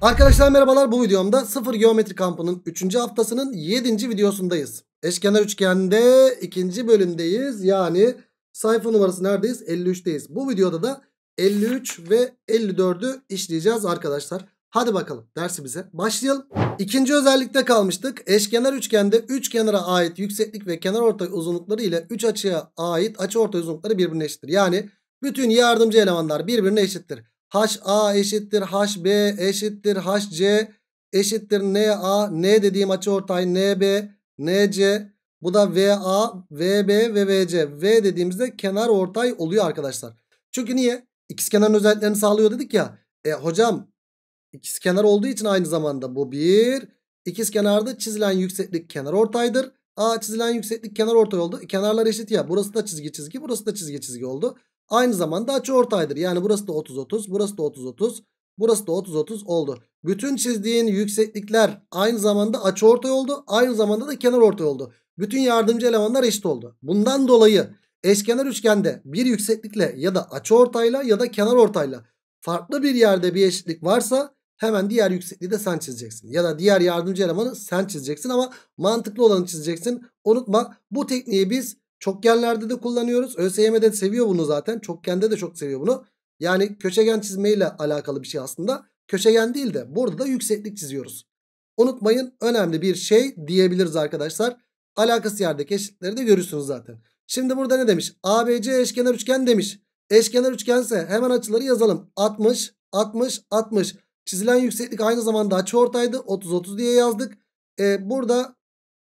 Arkadaşlar merhabalar bu videomda sıfır geometri kampının 3. haftasının 7. videosundayız. Eşkenar üçgende 2. bölümdeyiz. Yani sayfa numarası neredeyiz? 53'teyiz. Bu videoda da 53 ve 54'ü işleyeceğiz arkadaşlar. Hadi bakalım dersimize başlayalım. İkinci özellikte kalmıştık. Eşkenar üçgende 3 üç kenara ait yükseklik ve kenar orta uzunlukları ile 3 açıya ait açı orta uzunlukları birbirine eşittir. Yani bütün yardımcı elemanlar birbirine eşittir. H a eşittir H b eşittir H c eşittir N a N dediğim açı ortay N c Bu da V VB ve VC. V dediğimizde kenar ortay oluyor arkadaşlar. Çünkü niye? İkizkenarın özelliklerini sağlıyor dedik ya. E hocam kenar olduğu için aynı zamanda bu bir. ikiz İkizkenarda çizilen yükseklik kenar ortaydır. A çizilen yükseklik kenar ortay oldu. E, kenarlar eşit ya. Burası da çizgi çizgi, burası da çizgi çizgi oldu. Aynı zamanda açı ortaydır. Yani burası da 30-30 burası da 30-30 burası da 30-30 oldu. Bütün çizdiğin yükseklikler aynı zamanda açı ortay oldu. Aynı zamanda da kenar ortay oldu. Bütün yardımcı elemanlar eşit oldu. Bundan dolayı eşkenar üçgende bir yükseklikle ya da açı ortayla ya da kenar ortayla farklı bir yerde bir eşitlik varsa hemen diğer yüksekliği de sen çizeceksin. Ya da diğer yardımcı elemanı sen çizeceksin ama mantıklı olanı çizeceksin. Unutma bu tekniği biz Çokgenlerde de kullanıyoruz. ÖSYM'de seviyor bunu zaten. Çokgende de çok seviyor bunu. Yani köşegen çizmeyle alakalı bir şey aslında. Köşegen değil de burada da yükseklik çiziyoruz. Unutmayın önemli bir şey diyebiliriz arkadaşlar. Alakası yerdeki eşitleri de görürsünüz zaten. Şimdi burada ne demiş? ABC eşkenar üçgen demiş. Eşkenar üçgense hemen açıları yazalım. 60, 60, 60. Çizilen yükseklik aynı zamanda açı ortaydı. 30, 30 diye yazdık. Ee, burada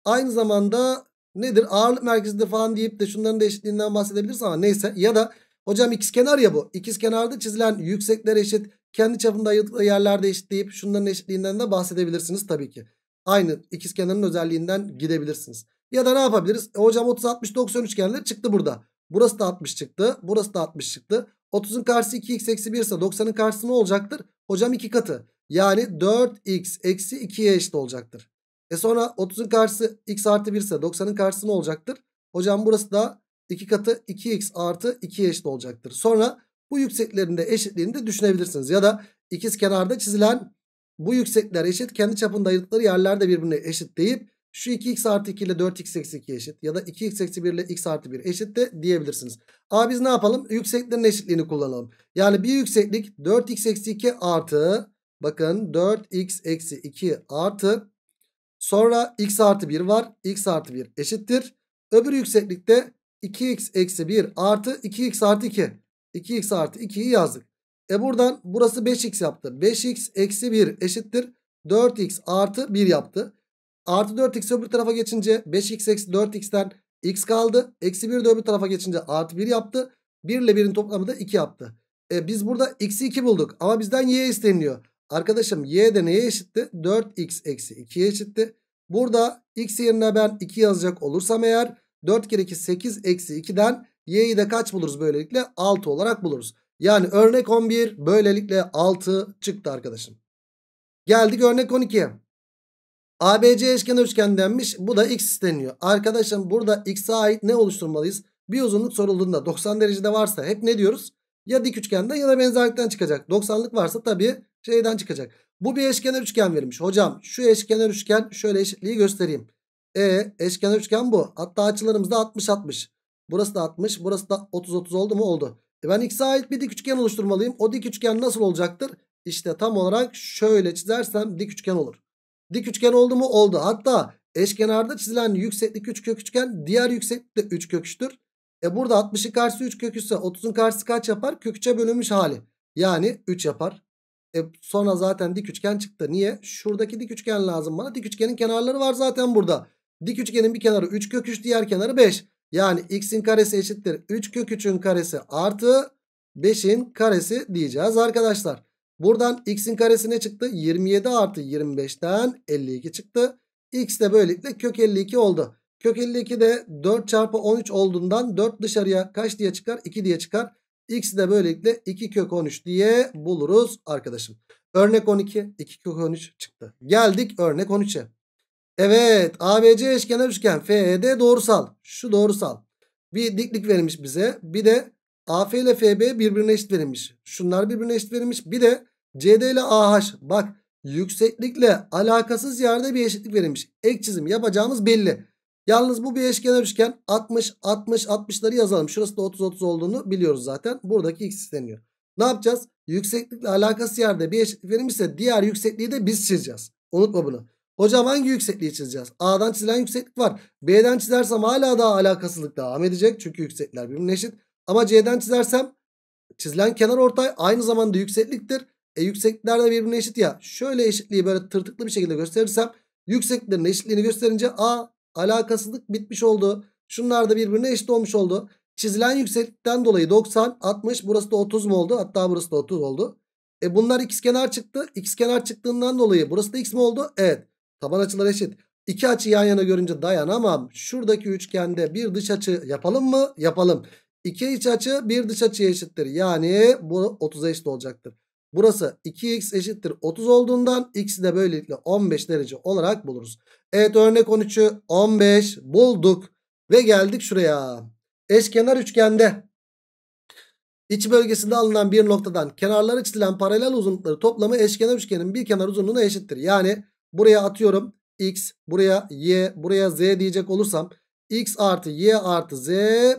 aynı zamanda nedir ağırlık merkezinde falan deyip de şunların eşitliğinden bahsedebiliriz ama neyse ya da hocam ikiz kenar ya bu ikiz kenarda çizilen yüksekler eşit kendi çapında ayrıldığı yerlerde eşit deyip şunların eşitliğinden de bahsedebilirsiniz tabii ki. Aynı ikiz kenarın özelliğinden gidebilirsiniz. Ya da ne yapabiliriz? E, hocam 30 60 90 üçgenler çıktı burada. Burası da 60 çıktı. Burası da 60 çıktı. 30'un karşısı 2x eksi 1 ise 90'ın karşısı ne olacaktır? Hocam 2 katı. Yani 4x eksi 2'ye eşit olacaktır. E sonra 30'un karşısı x artı 1 ise 90'ın karşısı ne olacaktır? Hocam burası da 2 katı 2x artı 2'ye eşit olacaktır. Sonra bu yükseklerin de eşitliğini de düşünebilirsiniz. Ya da ikiz kenarda çizilen bu yüksekler eşit kendi çapında ayırdıkları yerlerde birbirine eşit deyip şu 2x artı 2 ile 4x eksi 2 eşit ya da 2x eksi 1 ile x artı 1 eşit de diyebilirsiniz. Aa biz ne yapalım? Yükseklerin eşitliğini kullanalım. Yani bir yükseklik 4x eksi 2 artı bakın 4x eksi 2 artı Sonra x artı 1 var. x artı 1 eşittir. Öbür yükseklikte 2x eksi 1 artı 2x artı 2. 2x artı 2'yi yazdık. E buradan burası 5x yaptı. 5x eksi 1 eşittir. 4x artı 1 yaptı. Artı 4x öbür tarafa geçince 5x eksi 4x'ten x kaldı. Eksi 1 de öbür tarafa geçince artı 1 yaptı. 1 ile 1'in toplamı da 2 yaptı. E biz burada x'i 2 bulduk ama bizden y isteniliyor. Arkadaşım y de neye eşitti? 4x eksi 2'ye eşitti. Burada x yerine ben 2 yazacak olursam eğer 4 kere 2 8 eksi 2'den y'yi de kaç buluruz böylelikle? 6 olarak buluruz. Yani örnek 11 böylelikle 6 çıktı arkadaşım. Geldik örnek 12. ABC eşkenar üçgen denmiş. Bu da x isteniyor. Arkadaşım burada x'e ait ne oluşturmalıyız? Bir uzunluk sorulduğunda 90 derecede varsa hep ne diyoruz? Ya dik üçgenden ya da benzerlikten çıkacak. 90'lık varsa tabii şeyden çıkacak. Bu bir eşkenar üçgen verilmiş. Hocam şu eşkenar üçgen şöyle eşitliği göstereyim. E eşkenar üçgen bu. Hatta açılarımız da 60-60. Burası da 60. Burası da 30-30 oldu mu? Oldu. E ben x'e ait bir dik üçgen oluşturmalıyım. O dik üçgen nasıl olacaktır? İşte tam olarak şöyle çizersem dik üçgen olur. Dik üçgen oldu mu? Oldu. Hatta eşkenarda çizilen yükseklik 3 kök üçgen diğer yükseklik de 3 kök 3'tür. E burada 60'ın karşısı 3 kök 30'un karşısı kaç yapar? Kök 3'e bölünmüş hali. Yani 3 yapar. E, sonra zaten dik üçgen çıktı. Niye? Şuradaki dik üçgen lazım bana. Dik üçgenin kenarları var zaten burada. Dik üçgenin bir kenarı 3 kök 3 diğer kenarı 5. Yani x'in karesi eşittir 3 kök 3'ün karesi artı 5'in karesi diyeceğiz arkadaşlar. Buradan x'in karesi ne çıktı? 27 artı 25'ten 52 çıktı. x de böylelikle kök 52 oldu. Kök 52 de 4 çarpı 13 olduğundan 4 dışarıya kaç diye çıkar? 2 diye çıkar. X'i de böylelikle 2 kök 13 diye buluruz arkadaşım. Örnek 12 2 kök 13 çıktı. Geldik örnek 13'e. Evet ABC eşkenar üçgen FED doğrusal. Şu doğrusal. Bir diklik verilmiş bize. Bir de AF ile FB birbirine eşit verilmiş. Şunlar birbirine eşit verilmiş. Bir de CD ile AH. Bak yükseklikle alakasız yerde bir eşitlik verilmiş. Ek çizim yapacağımız belli. Yalnız bu bir eşkenar üçgen 60 60 60'ları yazalım. Şurası da 30 30 olduğunu biliyoruz zaten. Buradaki x isteniyor. Ne yapacağız? Yükseklikle alakası yerde bir eşitlik verilmişse diğer yüksekliği de biz çizeceğiz. Unutma bunu. Hocam hangi yüksekliği çizeceğiz? A'dan çizilen yükseklik var. B'den çizersem hala daha alakasılık devam edecek. Çünkü yüksekler birbirine eşit. Ama C'den çizersem çizilen kenar ortay aynı zamanda yüksekliktir. E yükseklikler de birbirine eşit ya. Şöyle eşitliği böyle tırtıklı bir şekilde gösterirsem yükseklerin eşitliğini gösterince A Alakasızlık bitmiş oldu. Şunlar da birbirine eşit olmuş oldu. Çizilen yükseklikten dolayı 90, 60 burası da 30 mu oldu? Hatta burası da 30 oldu. E bunlar ikizkenar çıktı. İkizkenar çıktığından dolayı burası da x mi oldu? Evet. Taban açıları eşit. İki açı yan yana görünce dayanamam. Şuradaki üçgende bir dış açı yapalım mı? Yapalım. İki iç açı bir dış açıya eşittir. Yani bu 30'a eşit olacaktır. Burası 2x eşittir 30 olduğundan x'i de böylelikle 15 derece olarak buluruz. Evet örnek 13'ü 15 bulduk. Ve geldik şuraya. Eşkenar üçgende iç bölgesinde alınan bir noktadan kenarları çizilen paralel uzunlukları toplamı eşkenar üçgenin bir kenar uzunluğuna eşittir. Yani buraya atıyorum x, buraya y, buraya z diyecek olursam x artı y artı z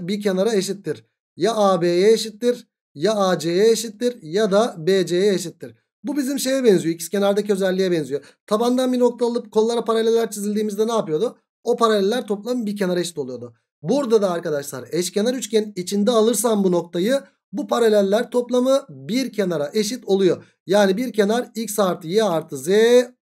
bir kenara eşittir. Ya AB'ye eşittir ya AC'ye eşittir ya da BC'ye eşittir. Bu bizim şeye benziyor. X kenardaki özelliğe benziyor. Tabandan bir nokta alıp kollara paraleller çizildiğimizde ne yapıyordu? O paraleller toplamı bir kenara eşit oluyordu. Burada da arkadaşlar eşkenar üçgen içinde alırsam bu noktayı bu paraleller toplamı bir kenara eşit oluyor. Yani bir kenar x artı y artı z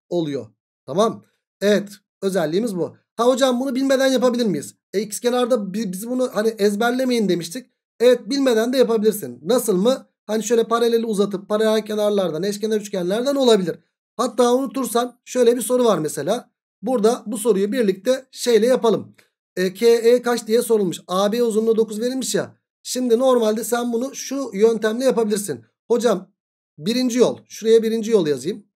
oluyor. Tamam. Evet özelliğimiz bu. Ha hocam bunu bilmeden yapabilir miyiz? E, x kenarda biz bunu hani ezberlemeyin demiştik. Evet bilmeden de yapabilirsin. Nasıl mı? Hani şöyle paraleli uzatıp paralel kenarlardan eşkenar üçgenlerden olabilir. Hatta unutursan şöyle bir soru var mesela. Burada bu soruyu birlikte şeyle yapalım. E, KE kaç diye sorulmuş. AB uzunluğu 9 verilmiş ya. Şimdi normalde sen bunu şu yöntemle yapabilirsin. Hocam birinci yol. Şuraya birinci yol yazayım.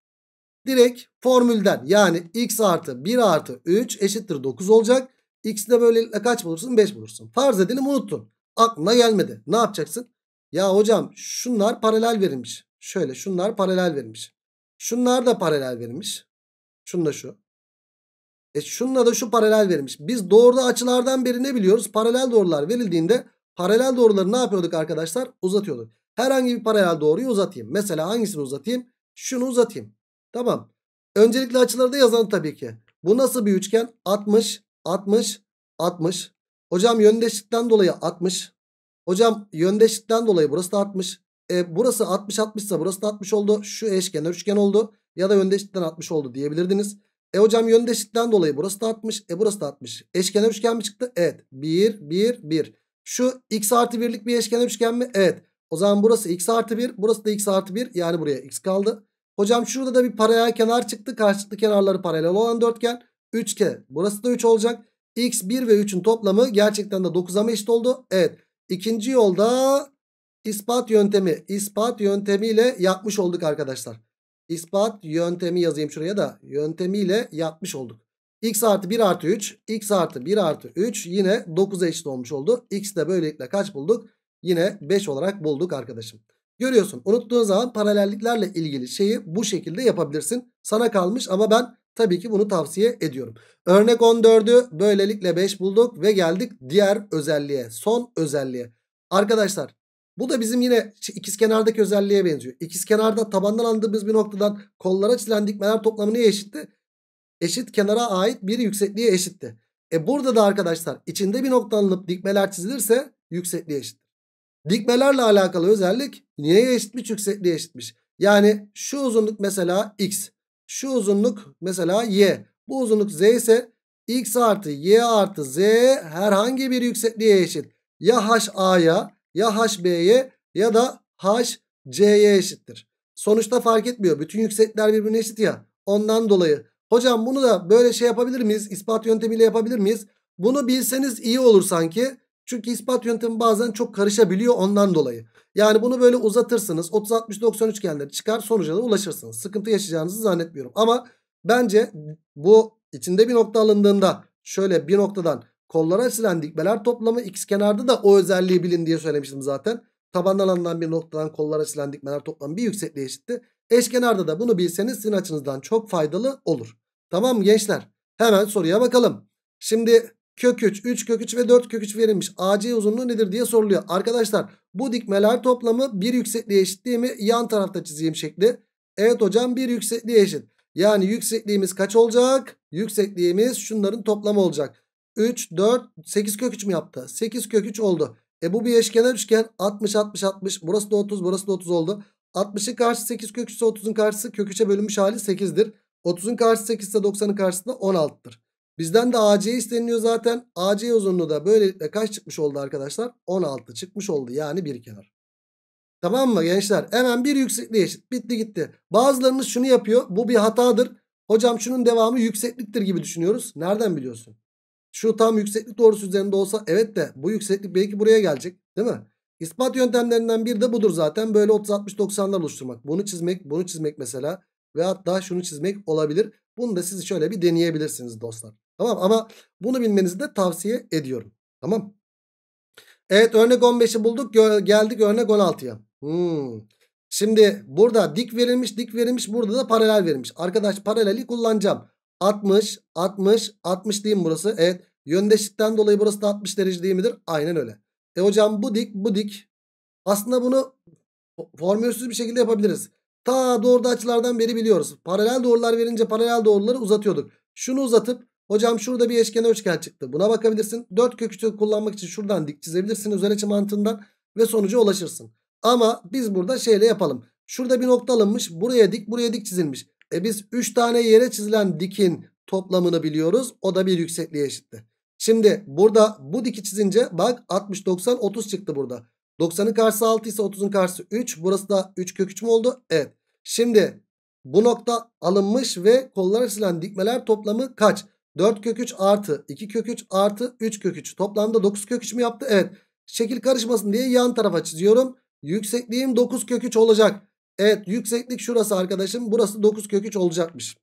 Direkt formülden yani x artı 1 artı 3 eşittir 9 olacak. X'i de böylelikle kaç bulursun? 5 bulursun. Farz edelim unuttun. Aklına gelmedi. Ne yapacaksın? Ya hocam şunlar paralel verilmiş. Şöyle şunlar paralel verilmiş. Şunlar da paralel verilmiş. Şunla şu. E şunla da şu paralel verilmiş. Biz doğruda açılardan beri ne biliyoruz? Paralel doğrular verildiğinde paralel doğruları ne yapıyorduk arkadaşlar? Uzatıyorduk. Herhangi bir paralel doğruyu uzatayım. Mesela hangisini uzatayım? Şunu uzatayım. Tamam. Öncelikle açıları da yazalım tabii ki. Bu nasıl bir üçgen? 60, 60, 60. Hocam yöndeşlikten dolayı 60. Hocam yöndeşlikten dolayı burası da 60. E, burası 60 60 ise burası da 60 oldu. Şu eşkenar üçgen oldu. Ya da yöndeşlikten 60 oldu diyebilirdiniz. E hocam yöndeşlikten dolayı burası da 60. E burası da 60. Eşkenar üçgen mi çıktı? Evet. 1 1 1. Şu x artı birlik bir eşkenar üçgen mi? Evet. O zaman burası x artı 1. Burası da x artı 1. Yani buraya x kaldı. Hocam şurada da bir paralel kenar çıktı. Karşılıklı kenarları paralel olan dörtgen. 3 ke. Burası da 3 olacak. x 1 ve 3'ün toplamı gerçekten de 9'a mı eşit oldu? Evet. İkinci yolda ispat yöntemi. İspat yöntemiyle yapmış olduk arkadaşlar. İspat yöntemi yazayım şuraya da. Yöntemiyle yapmış olduk. X artı 1 artı 3. X artı 1 artı 3 yine 9'a eşit olmuş oldu. X de böylelikle kaç bulduk? Yine 5 olarak bulduk arkadaşım. Görüyorsun unuttuğun zaman paralelliklerle ilgili şeyi bu şekilde yapabilirsin. Sana kalmış ama ben Tabii ki bunu tavsiye ediyorum. Örnek 14'ü böylelikle 5 bulduk ve geldik diğer özelliğe. Son özelliğe. Arkadaşlar bu da bizim yine ikizkenardaki özelliğe benziyor. İkizkenarda tabandan aldığımız bir noktadan kollara çizilen dikmeler toplamı neye eşitti? Eşit kenara ait bir yüksekliğe eşitti. E burada da arkadaşlar içinde bir nokta alınıp dikmeler çizilirse yüksekliğe eşit. Dikmelerle alakalı özellik niye eşitmiş yüksekliğe eşitmiş. Yani şu uzunluk mesela x. Şu uzunluk mesela y. Bu uzunluk z ise x artı y artı z herhangi bir yüksekliğe eşit. Ya h a'ya ya h b'ye ya da h c'ye eşittir. Sonuçta fark etmiyor. Bütün yüksekler birbirine eşit ya. Ondan dolayı. Hocam bunu da böyle şey yapabilir miyiz? İspat yöntemiyle yapabilir miyiz? Bunu bilseniz iyi olur sanki. Çünkü ispat yöntemi bazen çok karışabiliyor ondan dolayı. Yani bunu böyle uzatırsınız. 30-60-90 üçgenleri çıkar sonucuna ulaşırsınız. Sıkıntı yaşayacağınızı zannetmiyorum. Ama bence bu içinde bir nokta alındığında şöyle bir noktadan kollara açılan dikmeler toplamı x kenarda da o özelliği bilin diye söylemiştim zaten. Taban alınan bir noktadan kollara açılan dikmeler toplamı bir yüksekliğe eşitti. Eşkenarda da bunu bilseniz sizin açınızdan çok faydalı olur. Tamam mı gençler? Hemen soruya bakalım. Şimdi kök 3, 3 kök 3 ve 4 kök 3 verilmiş. AC uzunluğu nedir diye soruluyor. Arkadaşlar bu dikmeler toplamı bir yüksekliğe eşit değil mi? Yan tarafta çizeyim şekli. Evet hocam bir yüksekliğe eşit. Yani yüksekliğimiz kaç olacak? Yüksekliğimiz şunların toplamı olacak. 3, 4, 8 kök 3 mü yaptı? 8 kök 3 oldu. E bu bir eşkenar üçgen. 60, 60, 60. Burası da 30, burası da 30 oldu. 60'ın karşısı 8 kök 3 30'un karşısı kök 3'e bölünmüş hali 8'dir. 30'un karşısı 8 ise 90'ın karşısında da 16'dır. Bizden de AC isteniliyor zaten. AC uzunluğu da böylelikle kaç çıkmış oldu arkadaşlar? 16 çıkmış oldu yani bir kenar. Tamam mı gençler? Hemen bir yüksekliğe eşit. Bitti gitti. Bazılarımız şunu yapıyor. Bu bir hatadır. Hocam şunun devamı yüksekliktir gibi düşünüyoruz. Nereden biliyorsun? Şu tam yükseklik doğrusu üzerinde olsa evet de bu yükseklik belki buraya gelecek değil mi? İspat yöntemlerinden bir de budur zaten. Böyle 30-60-90'lar oluşturmak. Bunu çizmek, bunu çizmek mesela ve hatta şunu çizmek olabilir. Bunu da siz şöyle bir deneyebilirsiniz dostlar. Tamam ama bunu bilmenizi de tavsiye ediyorum. Tamam. Evet örnek 15'i bulduk. Gö geldik örnek 16'ya. Hmm. Şimdi burada dik verilmiş dik verilmiş burada da paralel verilmiş. Arkadaş paraleli kullanacağım. 60 60 60 diyeyim burası. Evet yöndeşlikten dolayı burası da 60 derece değil midir? Aynen öyle. E hocam bu dik bu dik. Aslında bunu formülsüz bir şekilde yapabiliriz. Ta doğruda açılardan beri biliyoruz. Paralel doğrular verince paralel doğruları uzatıyorduk. Şunu uzatıp Hocam şurada bir eşkenar üçgen çıktı. Buna bakabilirsin. Dört kök kullanmak için şuradan dik çizebilirsin açı mantığından ve sonuca ulaşırsın. Ama biz burada şeyle yapalım. Şurada bir nokta alınmış. Buraya dik, buraya dik çizilmiş. E biz 3 tane yere çizilen dikin toplamını biliyoruz. O da bir yüksekliğe eşitti. Şimdi burada bu diki çizince bak 60, 90, 30 çıktı burada. 90'ın karşısı 6 ise 30'un karşısı 3. Burası da 3 kök 3 mü oldu? Evet. Şimdi bu nokta alınmış ve kollara çizilen dikmeler toplamı kaç? 4 kök 3 artı 2 kök 3 artı 3 kök 3. Toplamda 9 kök 3 mü yaptı? Evet. Şekil karışmasın diye yan tarafa çiziyorum. Yüksekliğim 9 kök 3 olacak. Evet yükseklik şurası arkadaşım. Burası 9 kök 3 olacakmış.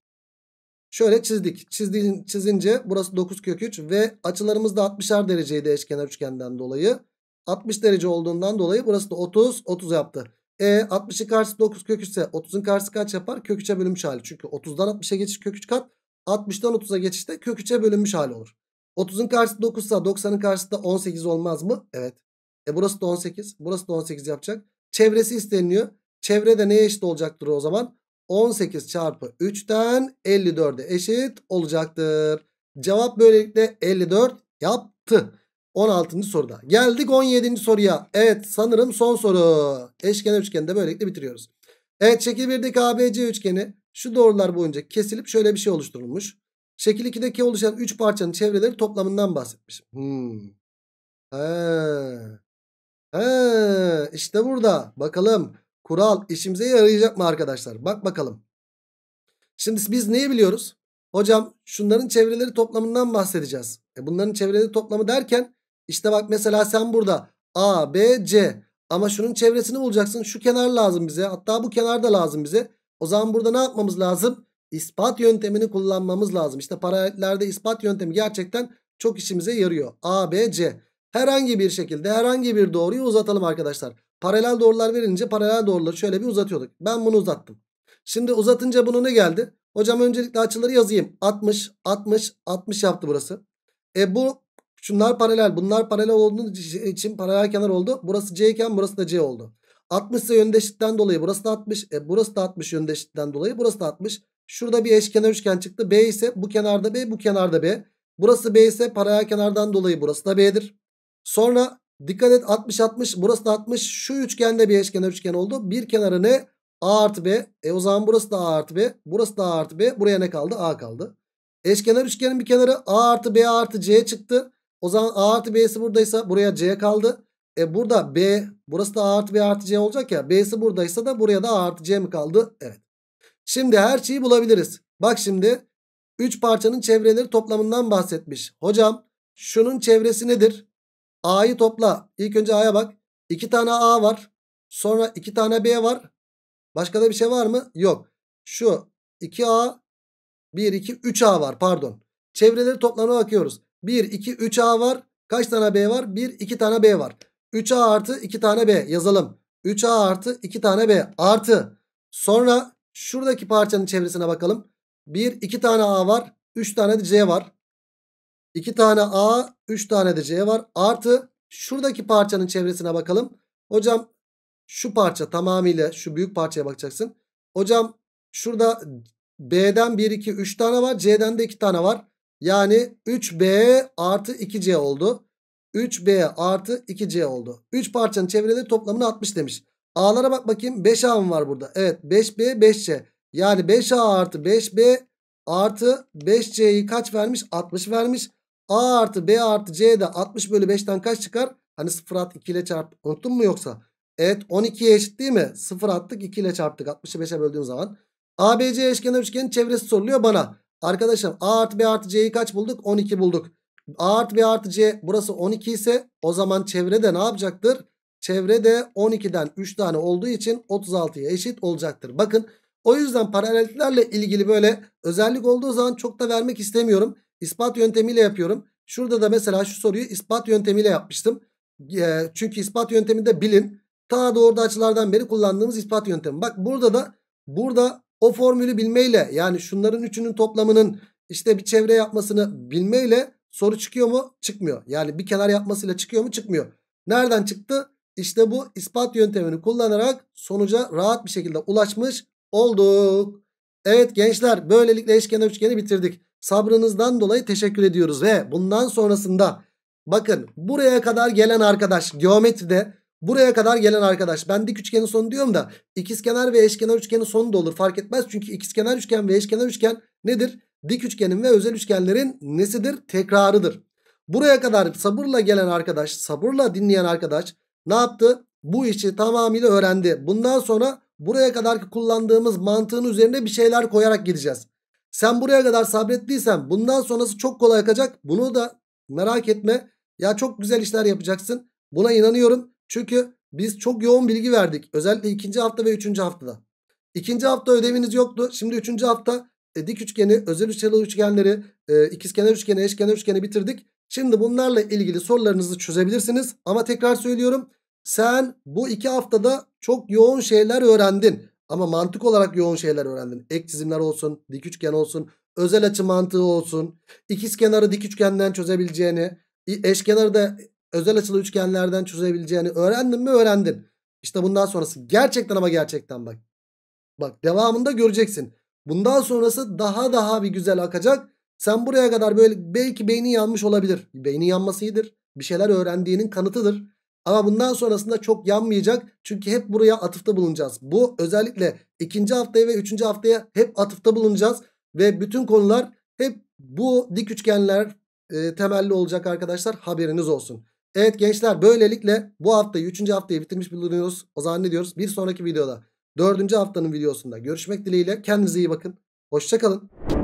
Şöyle çizdik. Çizdiğin, çizince burası 9 kök 3 ve açılarımız da 60'ar dereceydi eşkenar üçgenden dolayı. 60 derece olduğundan dolayı burası da 30 30 yaptı. E 60'ın karşısı 9 kök 3 ise 30'un karşısı kaç yapar? Kök 3'e bölünmüş hali. Çünkü 30'dan 60'a geçiş kök 3 kat. 60'dan 30'a geçişte kök 3'e bölünmüş hali olur. 30'un karşısı 9 ise 90'ın karşısı da 18 olmaz mı? Evet. E burası da 18. Burası da 18 yapacak. Çevresi isteniliyor. Çevre de neye eşit olacaktır o zaman? 18 çarpı 3'ten 54'e eşit olacaktır. Cevap böylelikle 54 yaptı. 16. soruda. Geldik 17. soruya. Evet sanırım son soru. Eşkenar üçgeni de böylelikle bitiriyoruz. Evet şekil 1'deki ABC üçgeni şu doğrular boyunca kesilip şöyle bir şey oluşturulmuş. Şekil 2'deki oluşan 3 parçanın çevreleri toplamından bahsetmişim. Hmm. He. He. İşte burada. Bakalım. Kural işimize yarayacak mı arkadaşlar? Bak bakalım. Şimdi biz neyi biliyoruz? Hocam şunların çevreleri toplamından bahsedeceğiz. E bunların çevreleri toplamı derken işte bak mesela sen burada A, B, C ama şunun çevresini bulacaksın. Şu kenar lazım bize. Hatta bu kenar da lazım bize. O zaman burada ne yapmamız lazım? İspat yöntemini kullanmamız lazım. İşte paralellerde ispat yöntemi gerçekten çok işimize yarıyor. A, B, C. Herhangi bir şekilde herhangi bir doğruyu uzatalım arkadaşlar. Paralel doğrular verince paralel doğruları şöyle bir uzatıyorduk. Ben bunu uzattım. Şimdi uzatınca bunu ne geldi? Hocam öncelikle açıları yazayım. 60, 60, 60 yaptı burası. E bu şunlar paralel. Bunlar paralel olduğu için paralel kenar oldu. Burası C iken burası da C oldu. 60 ise yöndeşlikten dolayı burası da 60. E, burası da 60 yöndeşlikten dolayı burası da 60. Şurada bir eşkenar üçgen çıktı. B ise bu kenarda B bu kenarda B. Burası B ise paraya kenardan dolayı burası da B'dir. Sonra dikkat et 60-60 burası da 60. Şu üçgende bir eşkenar üçgen oldu. Bir kenarı ne? A artı B. E o zaman burası da A artı B. Burası da A artı B. Buraya ne kaldı? A kaldı. Eşkenar üçgenin bir kenarı A artı B artı C çıktı. O zaman A artı B'si buradaysa buraya C kaldı. E burada B burası da A artı B artı C olacak ya. B'si buradaysa da buraya da A artı C mi kaldı? Evet. Şimdi her şeyi bulabiliriz. Bak şimdi 3 parçanın çevreleri toplamından bahsetmiş. Hocam şunun çevresi nedir? A'yı topla. İlk önce A'ya bak. 2 tane A var. Sonra 2 tane B var. Başka da bir şey var mı? Yok. Şu 2A 1 2 3A var pardon. Çevreleri toplamına bakıyoruz. 1 2 3A var. Kaç tane B var? 1 2 tane B var. 3A artı 2 tane B yazalım. 3A artı 2 tane B artı. Sonra şuradaki parçanın çevresine bakalım. 1, 2 tane A var. 3 tane de C var. 2 tane A, 3 tane de C var. Artı şuradaki parçanın çevresine bakalım. Hocam şu parça tamamıyla şu büyük parçaya bakacaksın. Hocam şurada B'den 1, 2, 3 tane var. C'den de 2 tane var. Yani 3B artı 2C oldu. 3B artı 2C oldu. 3 parçanın çevreleri toplamını 60 demiş. A'lara bak bakayım. 5A mı var burada? Evet 5B 5C. Yani 5A artı 5B artı 5C'yi kaç vermiş? 60 vermiş. A artı B artı C de 60 bölü 5'ten kaç çıkar? Hani 0 at 2 ile çarp. Unuttun mu yoksa? Evet 12'ye eşit değil mi? 0 attık 2 ile çarptık. 60'ı 5'e böldüğün zaman. ABC eşkenar üçgenin çevresi soruluyor bana. Arkadaşım A artı B artı C'yi kaç bulduk? 12 bulduk. A artı B artı C burası 12 ise o zaman çevrede ne yapacaktır? Çevrede 12'den 3 tane olduğu için 36'ya eşit olacaktır. Bakın o yüzden paralelliklerle ilgili böyle özellik olduğu zaman çok da vermek istemiyorum. İspat yöntemiyle yapıyorum. Şurada da mesela şu soruyu ispat yöntemiyle yapmıştım. E, çünkü ispat yönteminde bilin. Ta doğruda açılardan beri kullandığımız ispat yöntemi. Bak burada da burada o formülü bilmeyle yani şunların üçünün toplamının işte bir çevre yapmasını bilmeyle Soru çıkıyor mu? Çıkmıyor. Yani bir kenar yapmasıyla çıkıyor mu? Çıkmıyor. Nereden çıktı? İşte bu ispat yöntemini kullanarak sonuca rahat bir şekilde ulaşmış olduk. Evet gençler böylelikle eşkenar üçgeni bitirdik. Sabrınızdan dolayı teşekkür ediyoruz ve bundan sonrasında bakın buraya kadar gelen arkadaş geometride buraya kadar gelen arkadaş ben dik üçgenin sonu diyorum da ikizkenar ve eşkenar üçgenin sonu da olur fark etmez. Çünkü ikizkenar üçgen ve eşkenar üçgen nedir? dik üçgenin ve özel üçgenlerin nesidir? Tekrarıdır. Buraya kadar sabırla gelen arkadaş, sabırla dinleyen arkadaş ne yaptı? Bu işi tamamıyla öğrendi. Bundan sonra buraya kadar kullandığımız mantığın üzerine bir şeyler koyarak gideceğiz. Sen buraya kadar sabrettiysen bundan sonrası çok kolay akacak. Bunu da merak etme. Ya çok güzel işler yapacaksın. Buna inanıyorum. Çünkü biz çok yoğun bilgi verdik. Özellikle ikinci hafta ve üçüncü haftada. İkinci hafta ödeviniz yoktu. Şimdi üçüncü hafta e, dik üçgeni, özel üçgeni üçgenleri, e, ikizkenar üçgeni, eşkenar üçgeni bitirdik. Şimdi bunlarla ilgili sorularınızı çözebilirsiniz. Ama tekrar söylüyorum. Sen bu iki haftada çok yoğun şeyler öğrendin. Ama mantık olarak yoğun şeyler öğrendin. Ek çizimler olsun, dik üçgen olsun, özel açı mantığı olsun. İkiz kenarı dik üçgenden çözebileceğini, eşkenarı da özel açılı üçgenlerden çözebileceğini öğrendin mi? Öğrendin. İşte bundan sonrası gerçekten ama gerçekten bak. Bak devamında göreceksin. Bundan sonrası daha daha bir güzel akacak. Sen buraya kadar böyle belki beyni yanmış olabilir. Beyni yanması iyidir. Bir şeyler öğrendiğinin kanıtıdır. Ama bundan sonrasında çok yanmayacak. Çünkü hep buraya atıfta bulunacağız. Bu özellikle ikinci haftaya ve üçüncü haftaya hep atıfta bulunacağız. Ve bütün konular hep bu dik üçgenler e, temelli olacak arkadaşlar. Haberiniz olsun. Evet gençler böylelikle bu haftayı üçüncü haftayı bitirmiş bulunuyoruz. O zaman ne diyoruz? Bir sonraki videoda Dördüncü haftanın videosunda görüşmek dileğiyle. Kendinize iyi bakın. Hoşçakalın.